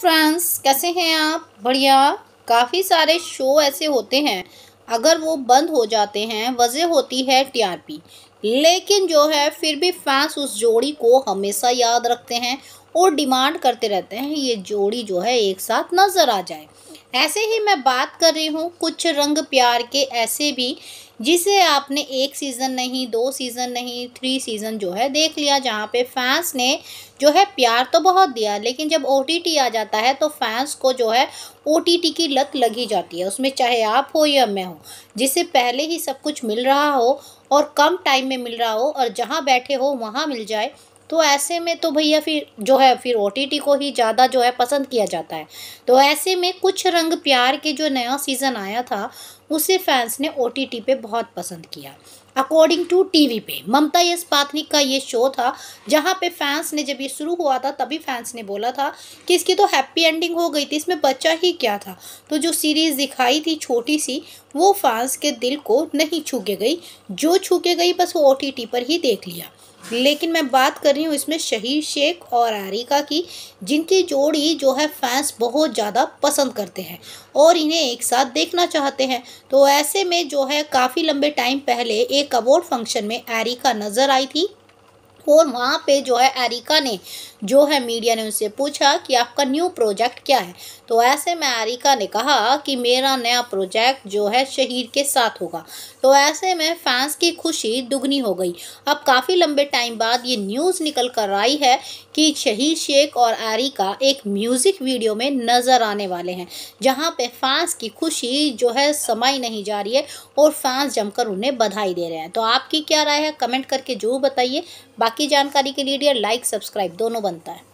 friends कैसे हैं आप बढ़िया काफ़ी सारे शो ऐसे होते हैं अगर वो बंद हो जाते हैं वजह होती है टीआरपी लेकिन जो है फिर भी फैंस उस जोड़ी को हमेशा याद रखते हैं और डिमांड करते रहते हैं ये जोड़ी जो है एक साथ नज़र आ जाए ऐसे ही मैं बात कर रही हूँ कुछ रंग प्यार के ऐसे भी जिसे आपने एक सीज़न नहीं दो सीज़न नहीं थ्री सीज़न जो है देख लिया जहाँ पे फैंस ने जो है प्यार तो बहुत दिया लेकिन जब ओ आ जाता है तो फैंस को जो है ओ की लत लगी जाती है उसमें चाहे आप हो या मैं हो जिसे पहले ही सब कुछ मिल रहा हो और कम टाइम में मिल रहा हो और जहाँ बैठे हो वहाँ मिल जाए तो ऐसे में तो भैया फिर जो है फिर ओ को ही ज़्यादा जो है पसंद किया जाता है तो ऐसे में कुछ रंग प्यार के जो नया सीज़न आया था उसे फैंस ने ओ पे बहुत पसंद किया अकॉर्डिंग टू टीवी पे ममता यश पाथनिक का ये शो था जहाँ पे फैंस ने जब ये शुरू हुआ था तभी फैंस ने बोला था कि इसकी तो हैप्पी एंडिंग हो गई थी इसमें बच्चा ही क्या था तो जो सीरीज़ दिखाई थी छोटी सी वो फैंस के दिल को नहीं छू के गई जो छू के गई बस वो ओ पर ही देख लिया लेकिन मैं बात कर रही हूँ इसमें शहीद शेख और आरिका की जिनकी जोड़ी जो है फैंस बहुत ज़्यादा पसंद करते हैं और इन्हें एक साथ देखना चाहते हैं तो ऐसे में जो है काफ़ी लंबे टाइम पहले एक अवार्ड फंक्शन में एरिका नज़र आई थी और वहाँ पे जो है एरिका ने जो है मीडिया ने उनसे पूछा कि आपका न्यू प्रोजेक्ट क्या है तो ऐसे में एरिका ने कहा कि मेरा नया प्रोजेक्ट जो है शहीद के साथ होगा तो ऐसे में फैंस की खुशी दुगनी हो गई अब काफ़ी लंबे टाइम बाद ये न्यूज़ निकल कर आई है कि शहीद शेख और एरिका एक म्यूज़िक वीडियो में नज़र आने वाले हैं जहाँ पर फैंस की खुशी जो है समाई नहीं जा रही है और फैंस जमकर उन्हें बधाई दे रहे हैं तो आपकी क्या राय है कमेंट करके जरूर बताइए बाकी बाकी जानकारी के लिए डियर लाइक सब्सक्राइब दोनों बनता है